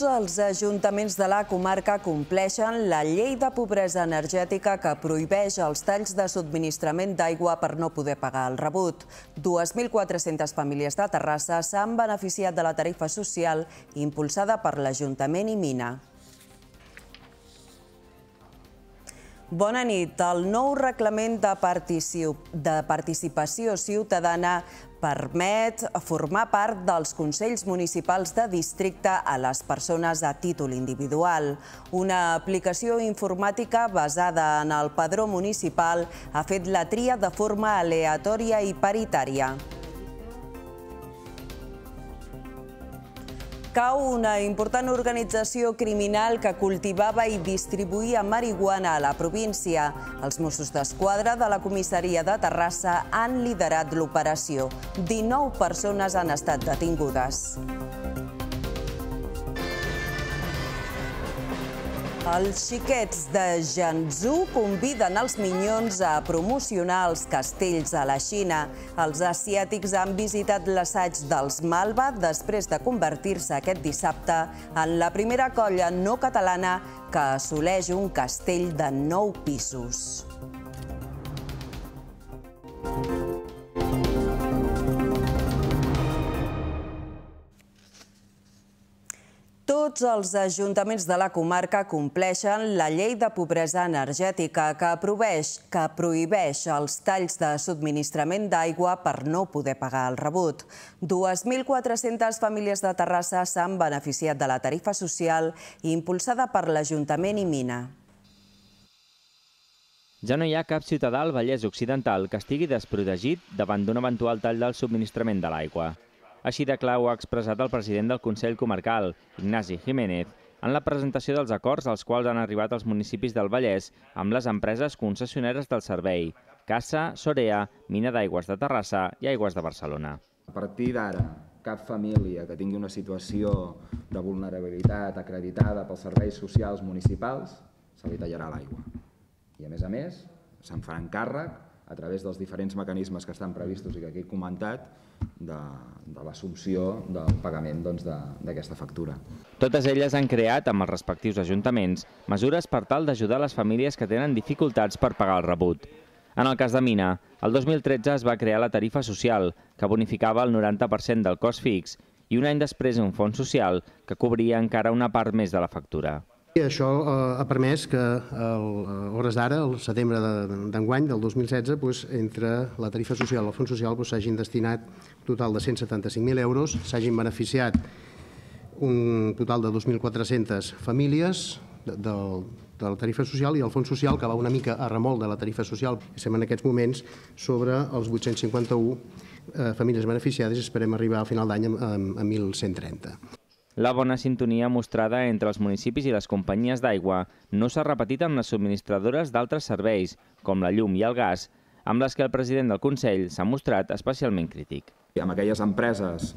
tots els ajuntaments de la comarca compleixen la llei de pobresa energètica que prohibeix els talls de subministrament d'aigua per no poder pagar el rebut. 2.400 famílies de Terrassa s'han beneficiat de la tarifa social impulsada per l'Ajuntament i Mina. Bona nit. El nou reglament de, de participació ciutadana permet formar part dels Consells Municipals de Districte a les persones a títol individual. Una aplicació informàtica basada en el padró municipal ha fet la tria de forma aleatòria i paritària. cau una important organització criminal que cultivava i distribuïa marihuana a la província. Els Mossos d'Esquadra de la comissaria de Terrassa han liderat l'operació. 19 persones han estat detingudes. Els xiquets de Janzhou conviden els minyons a promocionar els castells a la Xina. Els asiàtics han visitat l'assaig dels Malva després de convertir-se aquest dissabte en la primera colla no catalana que assoleix un castell de nou pisos. Thank you. Tots els ajuntaments de la comarca compleixen la llei de pobresa energètica que, aproveix que prohibeix els talls de subministrament d'aigua per no poder pagar el rebut. 2.400 famílies de Terrassa s'han beneficiat de la tarifa social impulsada per l'Ajuntament i Mina. Ja no hi ha cap ciutadà al Vallès Occidental que estigui desprotegit davant d'un eventual tall del subministrament de l'aigua. Així de clar ho ha expressat el president del Consell Comarcal, Ignasi Jiménez, en la presentació dels acords als quals han arribat els municipis del Vallès amb les empreses concessionàries del servei, Casa, Sorea, Mina d'Aigües de Terrassa i Aigües de Barcelona. A partir d'ara, cap família que tingui una situació de vulnerabilitat acreditada pels serveis socials municipals se li tallarà l'aigua. I a més a més, se'n faran càrrec a través dels diferents mecanismes que estan previstos i que aquí he comentat, de, de l'assumpció del pagament doncs, d'aquesta doncs, factura. Totes elles han creat, amb els respectius ajuntaments, mesures per tal d'ajudar les famílies que tenen dificultats per pagar el rebut. En el cas de Mina, el 2013 es va crear la tarifa social, que bonificava el 90% del cost fix, i un any després un fons social que cobria encara una part més de la factura. I això eh, ha permès que el, a eh, hores d'ara, el setembre d'enguany del 2016, entre la tarifa social i el fons social s'hagin destinat un total de 175.000 euros, s'hagin beneficiat un total de 2.400 famílies de, la tarifa social i el fons social, que va una mica a remol de la tarifa social, estem en aquests moments sobre els 851 eh, famílies beneficiades i esperem arribar al final d'any a 1.130. La bona sintonia mostrada entre els municipis i les companyies d'aigua no s'ha repetit amb les subministradores d'altres serveis, com la llum i el gas, amb les que el president del Consell s'ha mostrat especialment crític. I amb aquelles empreses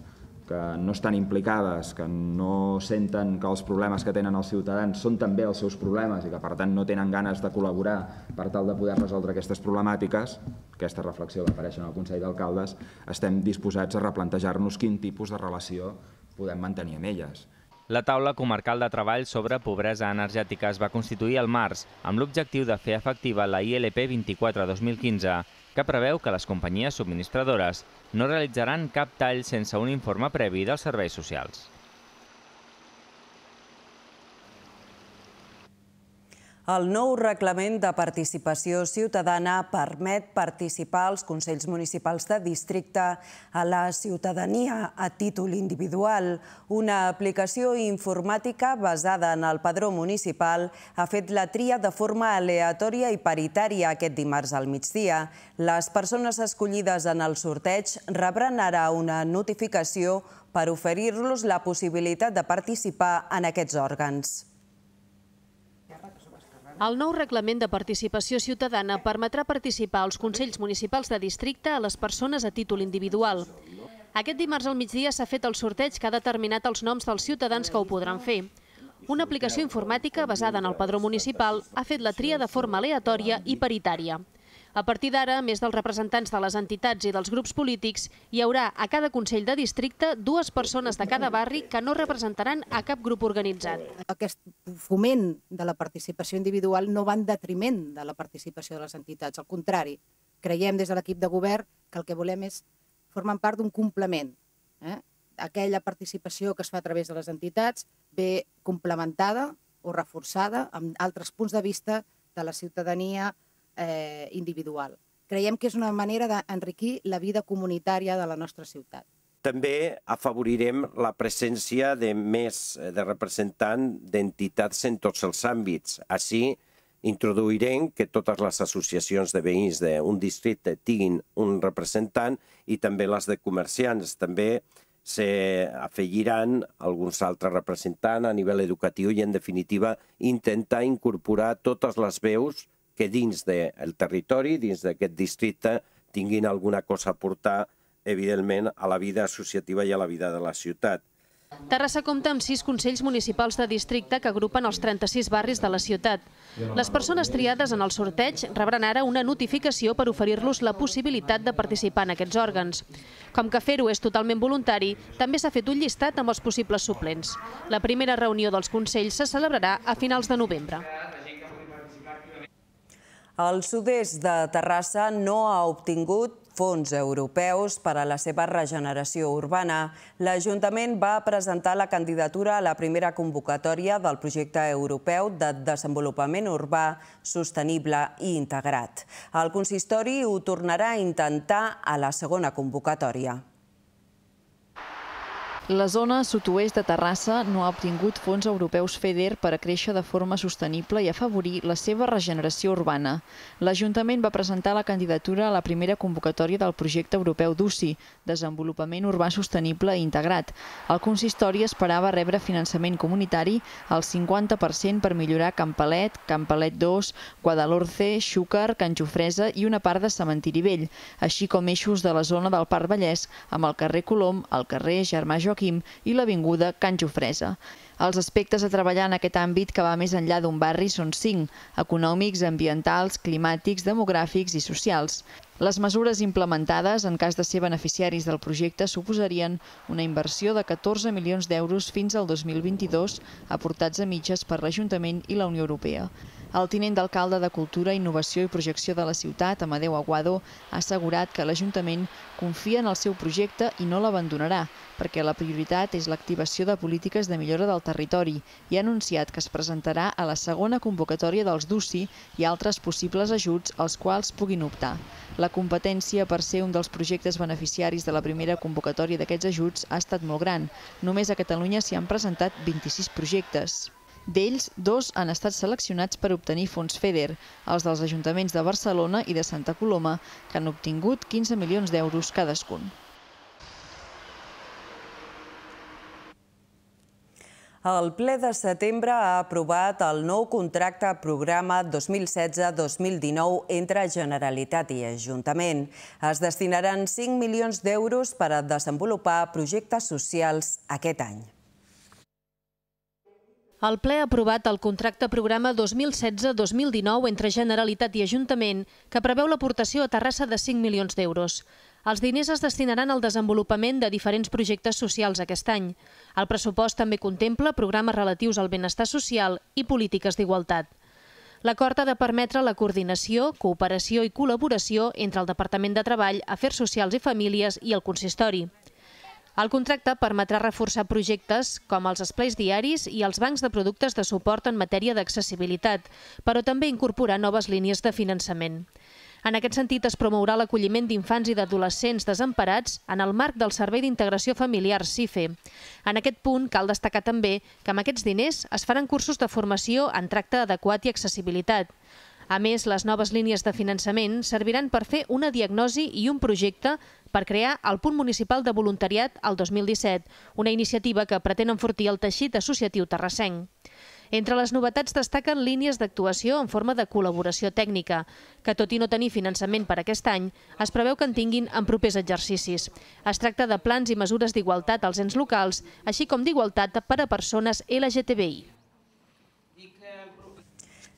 que no estan implicades, que no senten que els problemes que tenen els ciutadans són també els seus problemes i que per tant no tenen ganes de col·laborar per tal de poder resoldre aquestes problemàtiques, aquesta reflexió va aparèixer en el Consell d'Alcaldes, estem disposats a replantejar-nos quin tipus de relació podem mantenir amb elles. La taula comarcal de treball sobre pobresa energètica es va constituir al març amb l'objectiu de fer efectiva la ILP 24-2015, que preveu que les companyies subministradores no realitzaran cap tall sense un informe previ dels serveis socials. El nou reglament de participació ciutadana permet participar als Consells Municipals de Districte a la ciutadania a títol individual. Una aplicació informàtica basada en el padró municipal ha fet la tria de forma aleatòria i paritària aquest dimarts al migdia. Les persones escollides en el sorteig rebran ara una notificació per oferir-los la possibilitat de participar en aquests òrgans. El nou reglament de participació ciutadana permetrà participar als Consells Municipals de Districte a les persones a títol individual. Aquest dimarts al migdia s'ha fet el sorteig que ha determinat els noms dels ciutadans que ho podran fer. Una aplicació informàtica basada en el padró municipal ha fet la tria de forma aleatòria i paritària. A partir d'ara, més dels representants de les entitats i dels grups polítics, hi haurà a cada Consell de Districte dues persones de cada barri que no representaran a cap grup organitzat. Aquest foment de la participació individual no va en detriment de la participació de les entitats, al contrari. Creiem des de l'equip de govern que el que volem és formar part d'un complement. Eh? Aquella participació que es fa a través de les entitats ve complementada o reforçada amb altres punts de vista de la ciutadania, eh, individual. Creiem que és una manera d'enriquir la vida comunitària de la nostra ciutat. També afavorirem la presència de més eh, de representants d'entitats en tots els àmbits. Així, introduirem que totes les associacions de veïns d'un districte tinguin un representant i també les de comerciants. També s'afegiran alguns altres representants a nivell educatiu i, en definitiva, intentar incorporar totes les veus que dins del territori, dins d'aquest districte, tinguin alguna cosa a portar, evidentment, a la vida associativa i a la vida de la ciutat. Terrassa compta amb sis Consells Municipals de Districte que agrupen els 36 barris de la ciutat. Les persones triades en el sorteig rebran ara una notificació per oferir-los la possibilitat de participar en aquests òrgans. Com que fer-ho és totalment voluntari, també s'ha fet un llistat amb els possibles suplents. La primera reunió dels Consells se celebrarà a finals de novembre. El sud-est de Terrassa no ha obtingut fons europeus per a la seva regeneració urbana. L'Ajuntament va presentar la candidatura a la primera convocatòria del projecte europeu de desenvolupament urbà sostenible i integrat. El consistori ho tornarà a intentar a la segona convocatòria. La zona sud-oest de Terrassa no ha obtingut fons europeus FEDER per a créixer de forma sostenible i afavorir la seva regeneració urbana. L'Ajuntament va presentar la candidatura a la primera convocatòria del projecte europeu d'UCI, Desenvolupament Urbà Sostenible i Integrat. El consistori esperava rebre finançament comunitari al 50% per millorar Campalet, Campalet 2, Guadalorce, Xúcar, Can Jofresa i una part de Cementiri Vell, així com eixos de la zona del Parc Vallès amb el carrer Colom, el carrer Germà Jordi, Joaquim i l'Avinguda Can Jofresa. Els aspectes a treballar en aquest àmbit que va més enllà d'un barri són cinc, econòmics, ambientals, climàtics, demogràfics i socials. Les mesures implementades, en cas de ser beneficiaris del projecte, suposarien una inversió de 14 milions d'euros fins al 2022, aportats a mitges per l'Ajuntament i la Unió Europea. El tinent d'alcalde de Cultura, Innovació i Projecció de la ciutat, Amadeu Aguado, ha assegurat que l'Ajuntament confia en el seu projecte i no l'abandonarà, perquè la prioritat és l'activació de polítiques de millora del territori i ha anunciat que es presentarà a la segona convocatòria dels DUCI i altres possibles ajuts als quals puguin optar. La competència per ser un dels projectes beneficiaris de la primera convocatòria d'aquests ajuts ha estat molt gran. Només a Catalunya s'hi han presentat 26 projectes. D'ells, dos han estat seleccionats per obtenir fons FEDER, els dels ajuntaments de Barcelona i de Santa Coloma, que han obtingut 15 milions d'euros cadascun. El ple de setembre ha aprovat el nou contracte programa 2016-2019 entre Generalitat i Ajuntament. Es destinaran 5 milions d'euros per a desenvolupar projectes socials aquest any. El ple ha aprovat el contracte programa 2016-2019 entre Generalitat i Ajuntament que preveu l'aportació a Terrassa de 5 milions d'euros. Els diners es destinaran al desenvolupament de diferents projectes socials aquest any. El pressupost també contempla programes relatius al benestar social i polítiques d'igualtat. L'acord ha de permetre la coordinació, cooperació i col·laboració entre el Departament de Treball, Afers Socials i Famílies i el Consistori. El contracte permetrà reforçar projectes com els esplais diaris i els bancs de productes de suport en matèria d'accessibilitat, però també incorporar noves línies de finançament. En aquest sentit, es promourà l'acolliment d'infants i d'adolescents desemparats en el marc del Servei d'Integració Familiar CIFE. En aquest punt, cal destacar també que amb aquests diners es faran cursos de formació en tracte adequat i accessibilitat. A més, les noves línies de finançament serviran per fer una diagnosi i un projecte per crear el Punt Municipal de Voluntariat al 2017, una iniciativa que pretén enfortir el teixit associatiu terrassenc. Entre les novetats destaquen línies d'actuació en forma de col·laboració tècnica, que tot i no tenir finançament per aquest any, es preveu que en tinguin en propers exercicis. Es tracta de plans i mesures d'igualtat als ens locals, així com d'igualtat per a persones LGTBI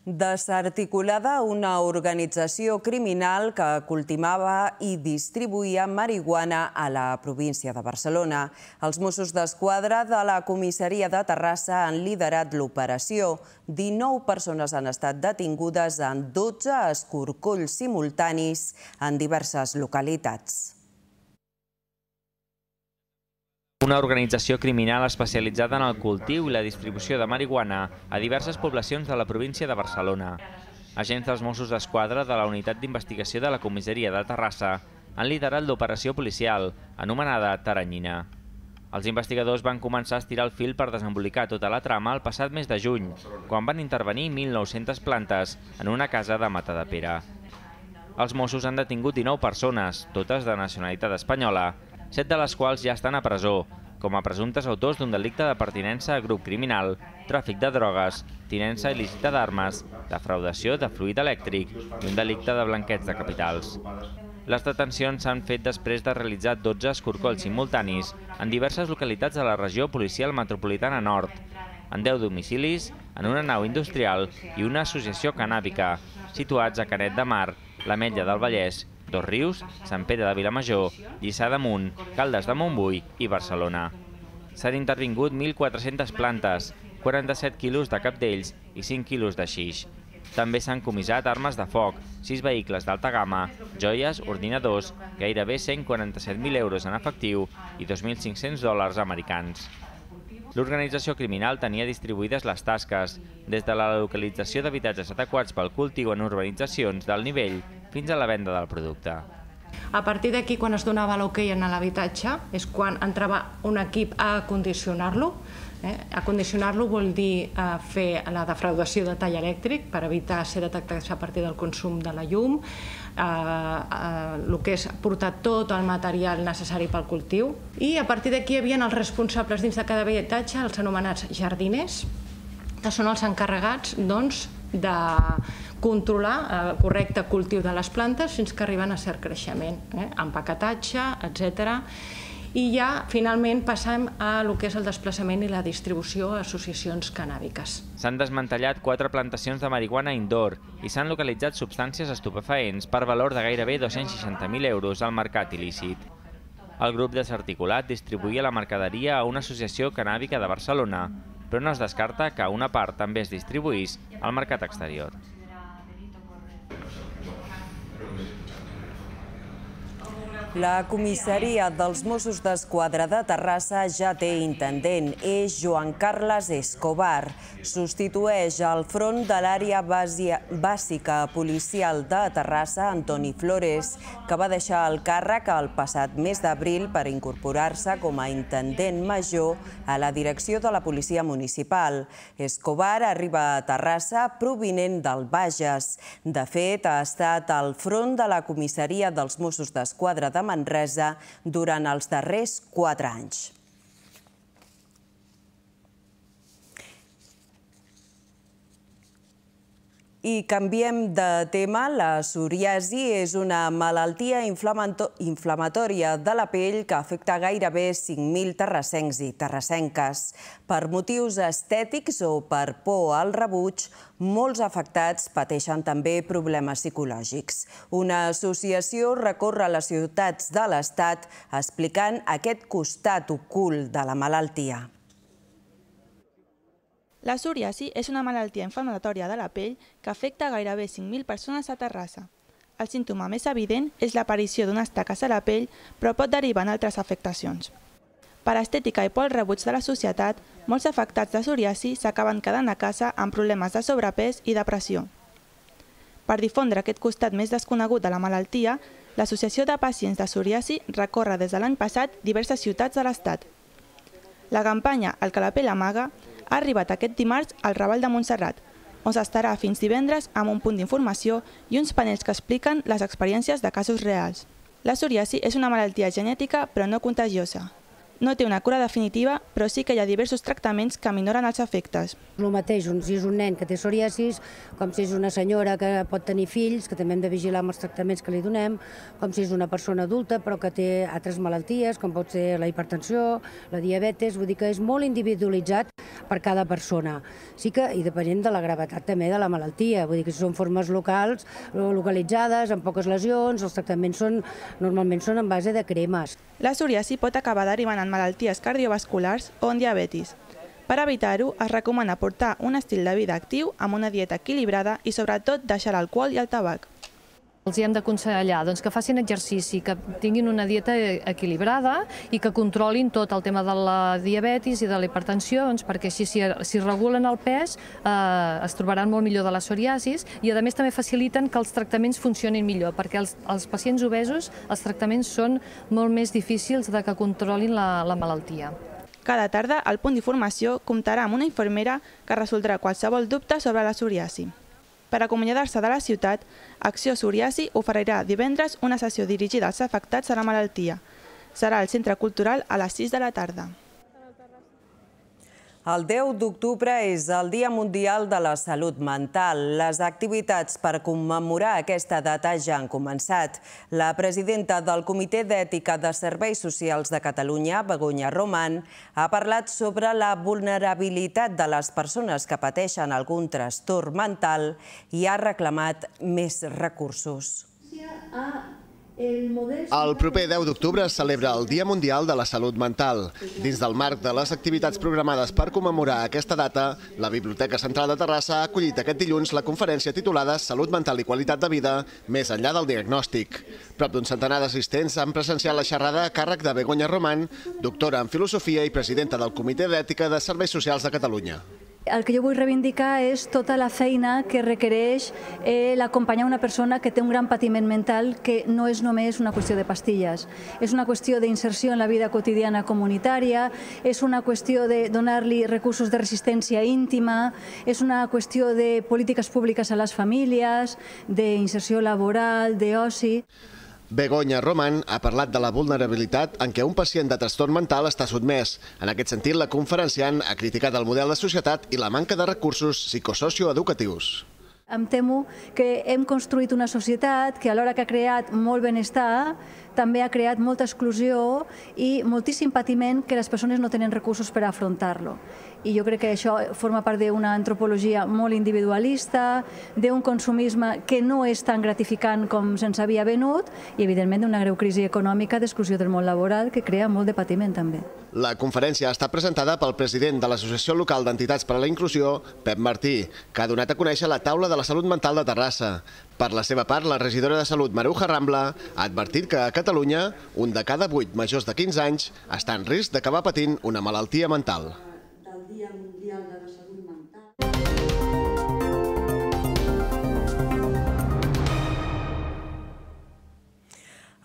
desarticulada una organització criminal que cultivava i distribuïa marihuana a la província de Barcelona. Els Mossos d'Esquadra de la comissaria de Terrassa han liderat l'operació. 19 persones han estat detingudes en 12 escorcolls simultanis en diverses localitats. una organització criminal especialitzada en el cultiu i la distribució de marihuana a diverses poblacions de la província de Barcelona. Agents dels Mossos d'Esquadra de la Unitat d'Investigació de la Comissaria de Terrassa han liderat l'operació policial, anomenada Taranyina. Els investigadors van començar a estirar el fil per desembolicar tota la trama el passat mes de juny, quan van intervenir 1.900 plantes en una casa de Mata de Pere. Els Mossos han detingut 19 persones, totes de nacionalitat espanyola, set de les quals ja estan a presó, com a presumptes autors d'un delicte de pertinença a grup criminal, tràfic de drogues, tinença il·lícita d'armes, defraudació de fluid elèctric i un delicte de blanquets de capitals. Les detencions s'han fet després de realitzar 12 escorcolls simultanis en diverses localitats de la regió policial metropolitana nord, en 10 domicilis, en una nau industrial i una associació canàbica, situats a Canet de Mar, l'Ametlla del Vallès Dos Rius, Sant Pere de Vilamajor, Lliçà Munt, Caldes de Montbui i Barcelona. S'han intervingut 1.400 plantes, 47 quilos de cap d'ells i 5 quilos de xix. També s'han comissat armes de foc, 6 vehicles d'alta gamma, joies, ordinadors, gairebé 147.000 euros en efectiu i 2.500 dòlars americans l'organització criminal tenia distribuïdes les tasques, des de la localització d'habitatges adequats pel cultiu en urbanitzacions del nivell fins a la venda del producte. A partir d'aquí, quan es donava l'hoquei okay en l'habitatge, és quan entrava un equip a condicionar-lo. Eh? A condicionar-lo vol dir eh, fer la defraudació de tall elèctric per evitar ser detectats a partir del consum de la llum, eh, eh, el que és portar tot el material necessari pel cultiu. I a partir d'aquí hi havia els responsables dins de cada habitatge, els anomenats jardiners, que són els encarregats doncs, de controlar el eh, correcte cultiu de les plantes fins que arriben a cert creixement, eh? empaquetatge, etc. I ja, finalment, passem a lo que és el desplaçament i la distribució a associacions canàbiques. S'han desmantellat quatre plantacions de marihuana indoor i s'han localitzat substàncies estupefaents per valor de gairebé 260.000 euros al mercat il·lícit. El grup desarticulat distribuïa la mercaderia a una associació canàbica de Barcelona, però no es descarta que una part també es distribuís al mercat exterior. La comissaria dels Mossos d'Esquadra de Terrassa ja té intendent. És Joan Carles Escobar. Substitueix al front de l'àrea bàsica policial de Terrassa Antoni Flores, que va deixar el càrrec el passat mes d'abril per incorporar-se com a intendent major a la direcció de la Policia Municipal. Escobar arriba a Terrassa provinent del Bages. De fet, ha estat al front de la comissaria dels Mossos d'Esquadra de Manresa durant els darrers quatre anys. I canviem de tema. La psoriasi és una malaltia inflamatòria de la pell que afecta gairebé 5.000 terrassencs i terrassenques. Per motius estètics o per por al rebuig, molts afectats pateixen també problemes psicològics. Una associació recorre les ciutats de l'Estat explicant aquest costat ocult de la malaltia. La psoriasi és una malaltia inflamatòria de la pell que afecta gairebé 5.000 persones a Terrassa. El símptoma més evident és l'aparició d'unes taques a la pell, però pot derivar en altres afectacions. Per estètica i pel rebuig de la societat, molts afectats de psoriasi s'acaben quedant a casa amb problemes de sobrepès i depressió. Per difondre aquest costat més desconegut de la malaltia, l'Associació de Pacients de Psoriasi recorre des de l'any passat diverses ciutats de l'Estat. La campanya El que la pell amaga ha arribat aquest dimarts al Raval de Montserrat, on s'estarà fins divendres amb un punt d'informació i uns panells que expliquen les experiències de casos reals. La psoriasi és una malaltia genètica però no contagiosa, no té una cura definitiva, però sí que hi ha diversos tractaments que minoren els efectes. El mateix, si és un nen que té psoriasis, com si és una senyora que pot tenir fills, que també hem de vigilar amb els tractaments que li donem, com si és una persona adulta però que té altres malalties, com pot ser la hipertensió, la diabetes, vull dir que és molt individualitzat per cada persona. Sí que, i depenent de la gravetat també de la malaltia, vull dir que si són formes locals, localitzades, amb poques lesions, els tractaments són, normalment són en base de cremes. La psoriasi pot acabar derivant en malalties cardiovasculars o en diabetis. Per evitar-ho, es recomana portar un estil de vida actiu amb una dieta equilibrada i sobretot deixar l'alcohol i el tabac. Els hi hem d'aconsellar doncs, que facin exercici, que tinguin una dieta equilibrada i que controlin tot el tema de la diabetis i de la hipertensió, doncs, perquè així si, si regulen el pes eh, es trobaran molt millor de la psoriasis i a més també faciliten que els tractaments funcionin millor, perquè els, els pacients obesos els tractaments són molt més difícils de que controlin la, la malaltia. Cada tarda, el punt d'informació comptarà amb una infermera que resoldrà qualsevol dubte sobre la psoriasi. Per acomiadar-se de la ciutat, Acció Soriasi oferirà divendres una sessió dirigida als afectats de la malaltia. Serà al Centre Cultural a les 6 de la tarda. El 10 d'octubre és el Dia Mundial de la Salut Mental. Les activitats per commemorar aquesta data ja han començat. La presidenta del Comitè d'Ètica de Serveis Socials de Catalunya, Begoña Roman, ha parlat sobre la vulnerabilitat de les persones que pateixen algun trastorn mental i ha reclamat més recursos. Sí, ah. El proper 10 d'octubre es celebra el Dia Mundial de la Salut Mental. Dins del marc de les activitats programades per commemorar aquesta data, la Biblioteca Central de Terrassa ha acollit aquest dilluns la conferència titulada Salut Mental i Qualitat de Vida, més enllà del diagnòstic. Prop d'un centenar d'assistents han presenciat la xerrada a càrrec de Begoña Román, doctora en Filosofia i presidenta del Comitè d'Ètica de Serveis Socials de Catalunya. El que jo vull reivindicar és tota la feina que requereix eh, l'acompanyar una persona que té un gran patiment mental que no és només una qüestió de pastilles. És una qüestió d'inserció en la vida quotidiana comunitària, és una qüestió de donar-li recursos de resistència íntima, és una qüestió de polítiques públiques a les famílies, d'inserció laboral, d'oci... Begoña Roman ha parlat de la vulnerabilitat en què un pacient de trastorn mental està sotmès. En aquest sentit, la conferenciant ha criticat el model de societat i la manca de recursos psicosocioeducatius. Em temo que hem construït una societat que alhora que ha creat molt benestar, també ha creat molta exclusió i moltíssim patiment que les persones no tenen recursos per afrontar-lo i jo crec que això forma part d'una antropologia molt individualista, d'un consumisme que no és tan gratificant com se'ns havia venut i, evidentment, d'una greu crisi econòmica d'exclusió del món laboral que crea molt de patiment també. La conferència ha estat presentada pel president de l'Associació Local d'Entitats per a la Inclusió, Pep Martí, que ha donat a conèixer la taula de la salut mental de Terrassa. Per la seva part, la regidora de Salut, Maruja Rambla, ha advertit que a Catalunya un de cada vuit majors de 15 anys està en risc d'acabar patint una malaltia mental.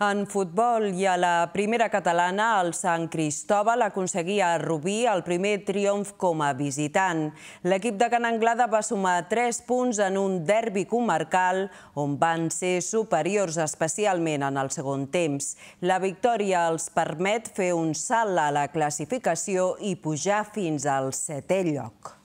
En futbol i a la primera catalana, el Sant Cristòbal aconseguia a Rubí el primer triomf com a visitant. L'equip de Can Anglada va sumar 3 punts en un derbi comarcal, on van ser superiors especialment en el segon temps. La victòria els permet fer un salt a la classificació i pujar fins al setè lloc.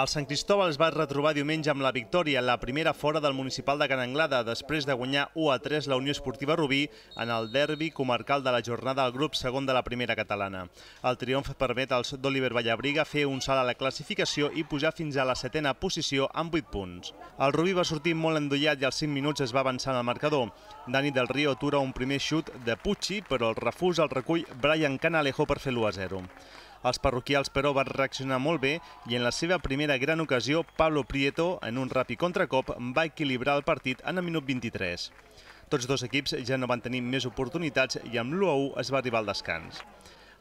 El Sant Cristòbal es va retrobar diumenge amb la victòria, la primera fora del municipal de Can Anglada, després de guanyar 1 a 3 la Unió Esportiva Rubí en el derbi comarcal de la jornada al grup segon de la primera catalana. El triomf permet als d'Oliver Vallabriga fer un salt a la classificació i pujar fins a la setena posició amb 8 punts. El Rubí va sortir molt endollat i als 5 minuts es va avançar en el marcador. Dani del Río atura un primer xut de Pucci, però el refús el recull Brian Canalejo per fer l'1 a 0. Els parroquials, però, van reaccionar molt bé i en la seva primera gran ocasió, Pablo Prieto, en un ràpid contracop, va equilibrar el partit en el minut 23. Tots dos equips ja no van tenir més oportunitats i amb l'1-1 es va arribar al descans.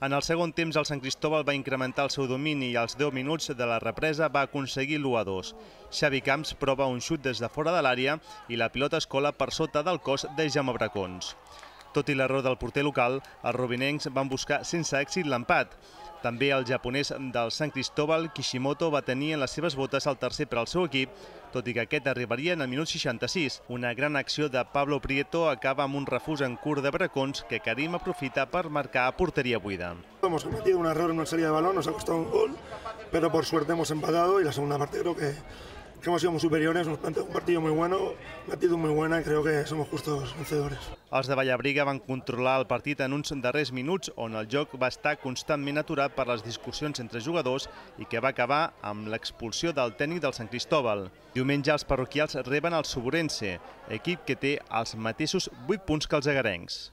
En el segon temps, el Sant Cristóbal va incrementar el seu domini i als 10 minuts de la represa va aconseguir l'1-2. Xavi Camps prova un xut des de fora de l'àrea i la pilota es cola per sota del cos de Jaume Bracons. Tot i l'error del porter local, els robinencs van buscar sense èxit l'empat. També el japonès del Sant Cristóbal, Kishimoto, va tenir en les seves botes el tercer per al seu equip, tot i que aquest arribaria en el minut 66. Una gran acció de Pablo Prieto acaba amb un refús en curt de bracons que Karim aprofita per marcar a porteria buida. Hemos cometido un error en una serie de balón, nos ha costado un gol, pero por suerte hemos empatado y la segunda parte creo que que hemos sido muy superiores, hemos planteado un partido muy bueno, una actitud muy buena y creo que somos justos vencedores. Els de Vallabriga van controlar el partit en uns darrers minuts on el joc va estar constantment aturat per les discussions entre jugadors i que va acabar amb l'expulsió del tècnic del Sant Cristóbal. Diumenge els parroquials reben el Soborense, equip que té els mateixos 8 punts que els agarencs.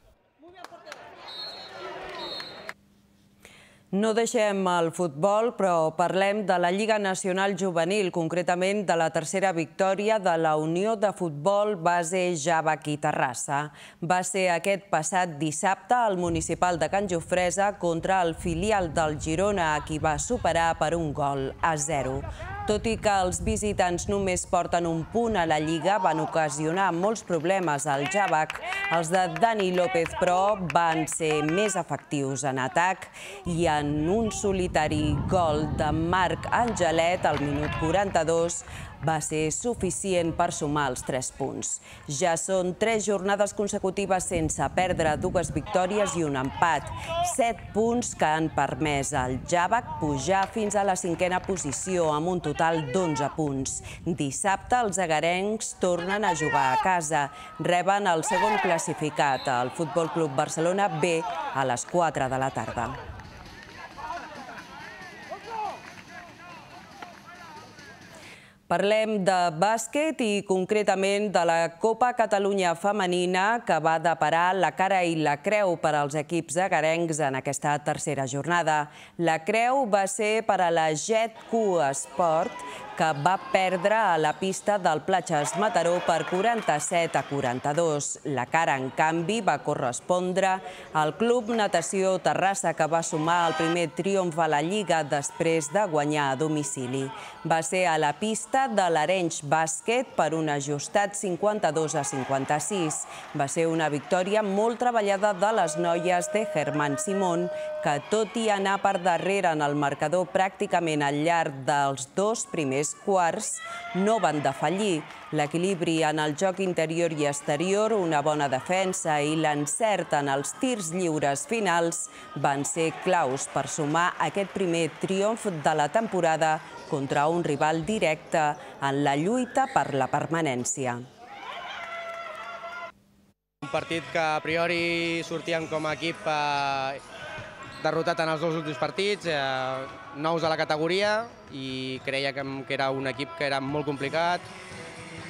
No deixem el futbol, però parlem de la Lliga Nacional Juvenil, concretament de la tercera victòria de la Unió de Futbol Base Javaquí Terrassa. Va ser aquest passat dissabte al municipal de Can Jofresa contra el filial del Girona, a qui va superar per un gol a zero. Tot i que els visitants només porten un punt a la Lliga, van ocasionar molts problemes al Javac. Els de Dani López, però, van ser més efectius en atac i en en un solitari gol de Marc Angelet al minut 42 va ser suficient per sumar els 3 punts. Ja són 3 jornades consecutives sense perdre dues victòries i un empat. 7 punts que han permès al Javac pujar fins a la cinquena posició amb un total d'11 punts. Dissabte els agarencs tornen a jugar a casa. Reben el segon classificat, el Futbol Club Barcelona B, a les 4 de la tarda. Parlem de bàsquet i concretament de la Copa Catalunya Femenina que va deparar la cara i la creu per als equips Garencs en aquesta tercera jornada. La creu va ser per a la Q Esport que va perdre a la pista del Platges Mataró per 47 a 42. La cara, en canvi, va correspondre al Club Natació Terrassa que va sumar el primer triomf a la Lliga després de guanyar a domicili. Va ser a la pista derrota de l'Arenys Bàsquet per un ajustat 52 a 56. Va ser una victòria molt treballada de les noies de Germán Simón, que tot i anar per darrere en el marcador pràcticament al llarg dels dos primers quarts, no van defallir, L'equilibri en el joc interior i exterior, una bona defensa i l'encert en els tirs lliures finals van ser claus per sumar aquest primer triomf de la temporada contra un rival directe en la lluita per la permanència. Un partit que a priori sortien com a equip eh, derrotat en els dos últims partits, eh, nous a la categoria, i creia que, que era un equip que era molt complicat,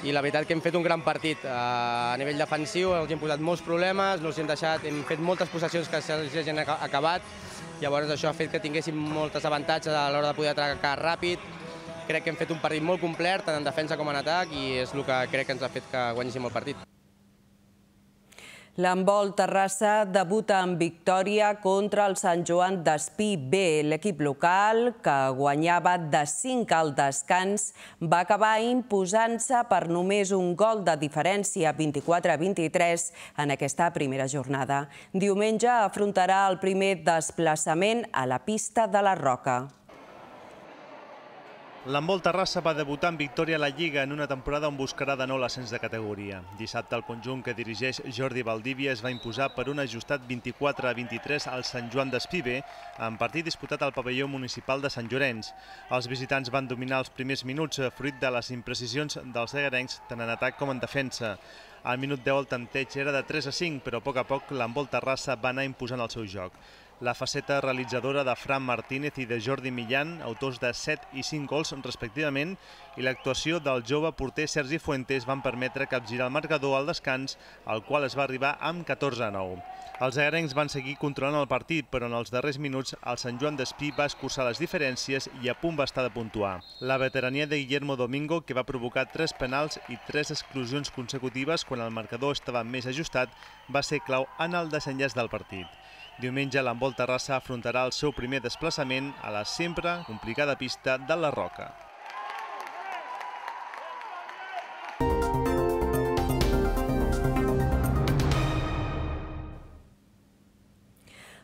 i la veritat que hem fet un gran partit. Eh, a nivell defensiu els hem posat molts problemes, no els hem deixat, hem fet moltes possessions que els hagin acabat, llavors això ha fet que tinguéssim moltes avantatges a l'hora de poder atacar ràpid, crec que hem fet un partit molt complet, tant en defensa com en atac, i és el que crec que ens ha fet que guanyéssim el partit. L'embol Terrassa debuta amb victòria contra el Sant Joan d'Espí B. L'equip local, que guanyava de 5 al descans, va acabar imposant-se per només un gol de diferència 24-23 en aquesta primera jornada. Diumenge afrontarà el primer desplaçament a la pista de la Roca. L'Embol Terrassa va debutar amb victòria a la Lliga en una temporada on buscarà de nou l'ascens de categoria. Dissabte el conjunt que dirigeix Jordi Valdívia es va imposar per un ajustat 24 a 23 al Sant Joan d'Espive, en partit disputat al pavelló municipal de Sant Llorenç. Els visitants van dominar els primers minuts, eh, fruit de les imprecisions dels segarencs tant en atac com en defensa. Al minut 10 el tanteig era de 3 a 5, però a poc a poc l'Embol Terrassa va anar imposant el seu joc la faceta realitzadora de Fran Martínez i de Jordi Millán, autors de 7 i 5 gols respectivament, i l'actuació del jove porter Sergi Fuentes van permetre capgirar el marcador al descans, al qual es va arribar amb 14 a 9. Els aerencs van seguir controlant el partit, però en els darrers minuts el Sant Joan d'Espí va escurçar les diferències i a punt va estar de puntuar. La veterania de Guillermo Domingo, que va provocar 3 penals i 3 exclusions consecutives quan el marcador estava més ajustat, va ser clau en el desenllaç del partit. Diumenge l'Envol Terrassa afrontarà el seu primer desplaçament a la sempre complicada pista de la Roca.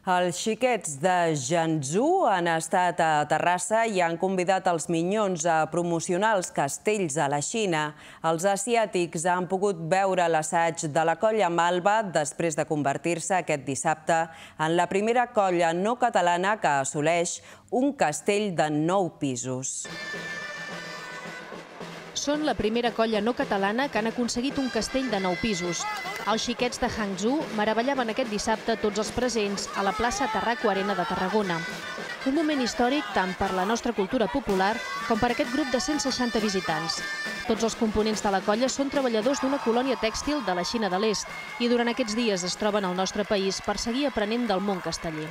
Els xiquets de Janzú han estat a Terrassa i han convidat els minyons a promocionar els castells a la Xina. Els asiàtics han pogut veure l'assaig de la colla Malva després de convertir-se aquest dissabte en la primera colla no catalana que assoleix un castell de nou pisos. Són la primera colla no catalana que han aconseguit un castell de nou pisos. Els xiquets de Hangzhou meravellaven aquest dissabte tots els presents a la plaça Tarraco Arena de Tarragona. Un moment històric tant per la nostra cultura popular com per aquest grup de 160 visitants. Tots els components de la colla són treballadors d'una colònia tèxtil de la Xina de l'Est i durant aquests dies es troben al nostre país per seguir aprenent del món casteller.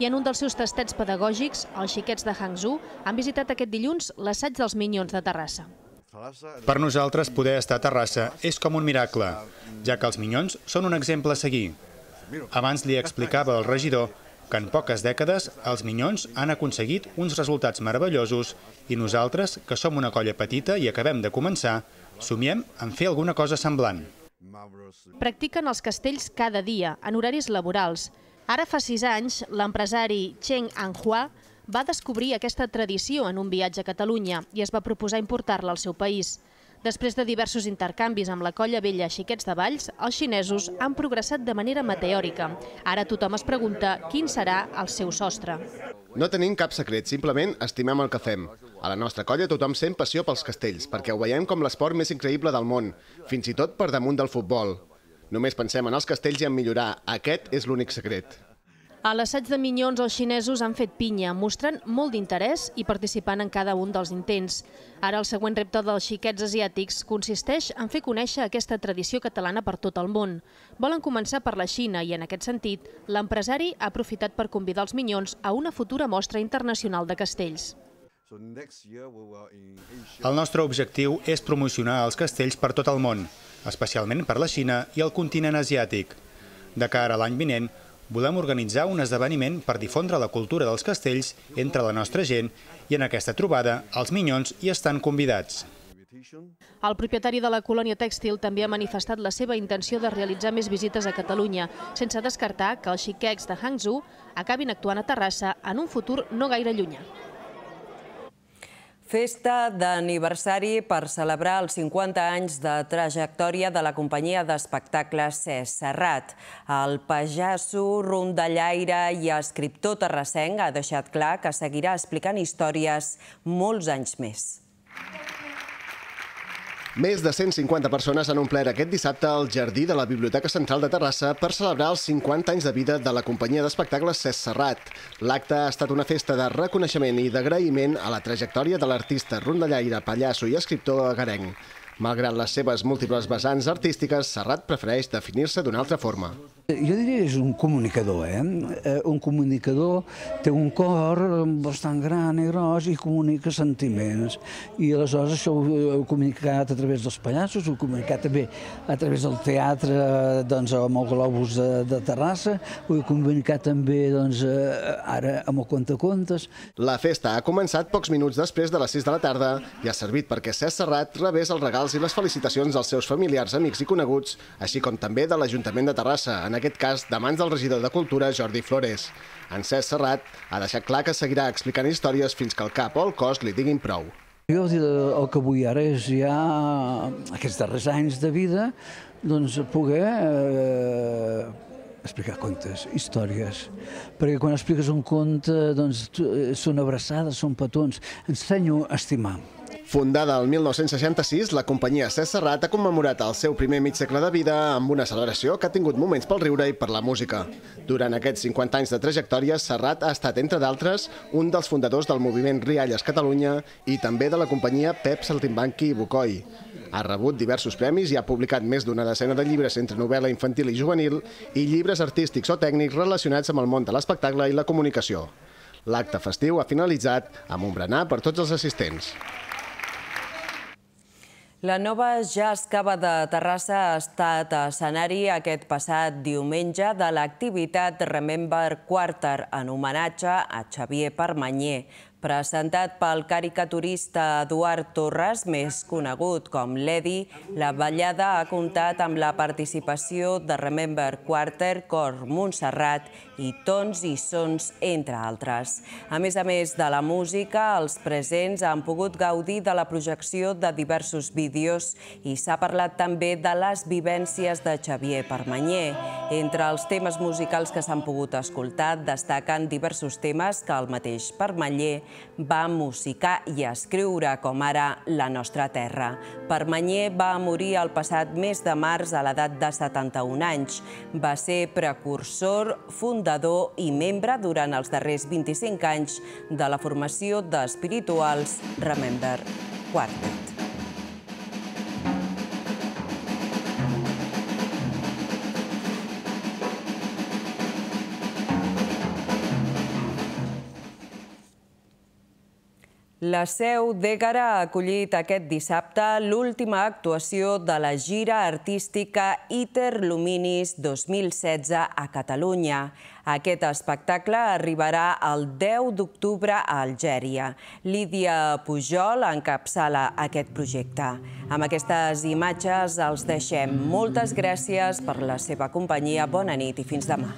I en un dels seus tastets pedagògics, els xiquets de Hangzhou han visitat aquest dilluns l'assaig dels Minyons de Terrassa. Per nosaltres, poder estar a Terrassa és com un miracle, ja que els Minyons són un exemple a seguir. Abans li explicava al regidor que en poques dècades els Minyons han aconseguit uns resultats meravellosos i nosaltres, que som una colla petita i acabem de començar, somiem en fer alguna cosa semblant. Practiquen els castells cada dia, en horaris laborals. Ara fa sis anys, l'empresari Cheng Anhua va descobrir aquesta tradició en un viatge a Catalunya i es va proposar importar-la al seu país. Després de diversos intercanvis amb la colla vella Xiquets de Valls, els xinesos han progressat de manera meteòrica. Ara tothom es pregunta quin serà el seu sostre. No tenim cap secret, simplement estimem el que fem. A la nostra colla tothom sent passió pels castells, perquè ho veiem com l'esport més increïble del món, fins i tot per damunt del futbol. Només pensem en els castells i en millorar. Aquest és l'únic secret. A l'assaig de Minyons, els xinesos han fet pinya, mostrant molt d'interès i participant en cada un dels intents. Ara el següent repte dels xiquets asiàtics consisteix en fer conèixer aquesta tradició catalana per tot el món. Volen començar per la Xina i, en aquest sentit, l'empresari ha aprofitat per convidar els Minyons a una futura mostra internacional de castells. El nostre objectiu és promocionar els castells per tot el món, especialment per la Xina i el continent asiàtic. De cara a l'any vinent, volem organitzar un esdeveniment per difondre la cultura dels castells entre la nostra gent i en aquesta trobada els minyons hi estan convidats. El propietari de la colònia tèxtil també ha manifestat la seva intenció de realitzar més visites a Catalunya, sense descartar que els xiquets de Hangzhou acabin actuant a Terrassa en un futur no gaire llunyà. Festa d'aniversari per celebrar els 50 anys de trajectòria de la companyia d'espectacles Serrat. El pajasso, rondallaire i escriptor terrassenc ha deixat clar que seguirà explicant històries molts anys més. Més de 150 persones han omplert aquest dissabte el jardí de la Biblioteca Central de Terrassa per celebrar els 50 anys de vida de la companyia d'espectacles Cés Serrat. L'acte ha estat una festa de reconeixement i d'agraïment a la trajectòria de l'artista rondellaire, pallasso i escriptor garenc. Malgrat les seves múltiples vessants artístiques, Serrat prefereix definir-se d'una altra forma. Jo diria que és un comunicador, eh? eh? Un comunicador té un cor bastant gran i gros i comunica sentiments. I aleshores això ho he comunicat a través dels pallassos, ho he comunicat també a través del teatre doncs, amb el Globus de, de Terrassa, ho he comunicat també doncs, eh, ara amb el Contacontes. La festa ha començat pocs minuts després de les 6 de la tarda i ha servit perquè Cesc Serrat rebés els regals i les felicitacions dels seus familiars, amics i coneguts, així com també de l'Ajuntament de Terrassa, en aquest cas de mans del regidor de Cultura, Jordi Flores. En Cesc Serrat ha deixat clar que seguirà explicant històries fins que el cap o el cos li diguin prou. Jo el que vull ara és ja, aquests darrers anys de vida, doncs poder eh, explicar contes, històries, perquè quan expliques un conte doncs, eh, són abraçades, són petons, ensenyo a estimar. Fundada el 1966, la companyia Cesc Serrat ha commemorat el seu primer mig segle de vida amb una celebració que ha tingut moments pel riure i per la música. Durant aquests 50 anys de trajectòria, Serrat ha estat, entre d'altres, un dels fundadors del moviment Rialles Catalunya i també de la companyia Pep Saltimbanqui i Bocoi. Ha rebut diversos premis i ha publicat més d'una decena de llibres entre novel·la infantil i juvenil i llibres artístics o tècnics relacionats amb el món de l'espectacle i la comunicació. L'acte festiu ha finalitzat amb un berenar per tots els assistents. La nova jazz cava de Terrassa ha estat escenari aquest passat diumenge de l'activitat Remember Quarter en homenatge a Xavier Permanyer. Presentat pel caricaturista Eduard Torres, més conegut com Ledi, la ballada ha comptat amb la participació de Remember Quarter, Cor Montserrat i Tons i Sons, entre altres. A més a més de la música, els presents han pogut gaudir de la projecció de diversos vídeos i s'ha parlat també de les vivències de Xavier Permanyer. Entre els temes musicals que s'han pogut escoltar destaquen diversos temes que el mateix Permanyer va musicar i escriure, com ara La nostra terra. Permanyer va morir el passat mes de març a l'edat de 71 anys. Va ser precursor, fundador i membre durant els darrers 25 anys de la formació d'espirituals Remember Quartet. La Seu d'Ègara ha acollit aquest dissabte l'última actuació de la gira artística Iter Luminis 2016 a Catalunya. Aquest espectacle arribarà el 10 d'octubre a Algèria. Lídia Pujol encapçala aquest projecte. Amb aquestes imatges els deixem. Moltes gràcies per la seva companyia. Bona nit i fins demà.